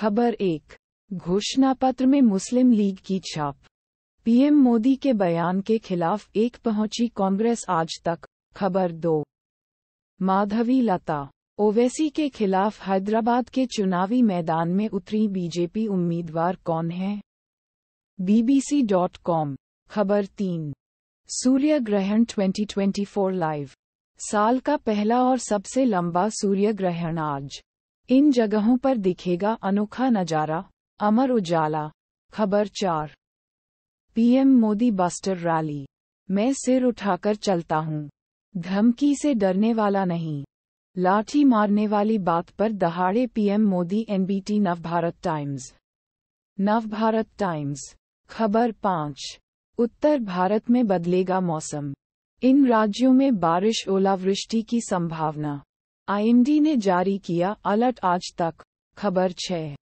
खबर एक घोषणा पत्र में मुस्लिम लीग की छाप पीएम मोदी के बयान के खिलाफ एक पहुंची कांग्रेस आज तक खबर दो माधवी लता ओवैसी के खिलाफ हैदराबाद के चुनावी मैदान में उतरी बीजेपी उम्मीदवार कौन है बीबीसी डॉट कॉम खबर तीन सूर्य ग्रहण 2024 लाइव साल का पहला और सबसे लंबा सूर्य ग्रहण आज इन जगहों पर दिखेगा अनोखा नजारा अमर उजाला खबर चार पीएम मोदी बस्टर रैली मैं सिर उठाकर चलता हूँ धमकी से डरने वाला नहीं लाठी मारने वाली बात पर दहाड़े PM Modi NBT Navbharat Times Navbharat Times खबर पाँच उत्तर भारत में बदलेगा मौसम इन राज्यों में बारिश ओलावृष्टि की संभावना आईएमडी ने जारी किया अलर्ट आज तक खबर छह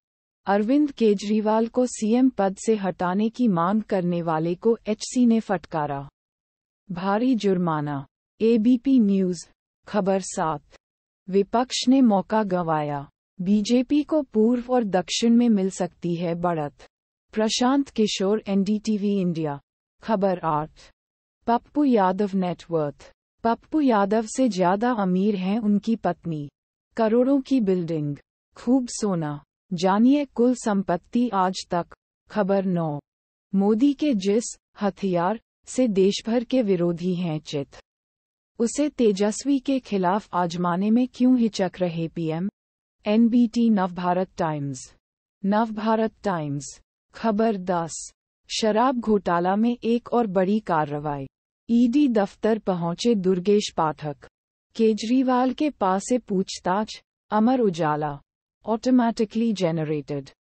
अरविंद केजरीवाल को सीएम पद से हटाने की मांग करने वाले को एचसी ने फटकारा भारी जुर्माना एबीपी न्यूज खबर सात विपक्ष ने मौका गंवाया बीजेपी को पूर्व और दक्षिण में मिल सकती है बढ़त प्रशांत किशोर एनडीटीवी इंडिया खबर आठ पप्पू यादव नेटवर्थ पप्पू यादव से ज्यादा अमीर हैं उनकी पत्नी करोड़ों की बिल्डिंग खूब सोना जानिए कुल संपत्ति आज तक खबर नौ मोदी के जिस हथियार से देशभर के विरोधी हैं चित उसे तेजस्वी के खिलाफ आजमाने में क्यों हिचक रहे PM NBT Navbharat Times Navbharat Times खबर दस शराब घोटाला में एक और बड़ी कार्रवाई ईडी दफ्तर पहुंचे दुर्गेश पाठक केजरीवाल के पास से पूछताछ अमर उजाला ऑटोमैटिकली जनरेटेड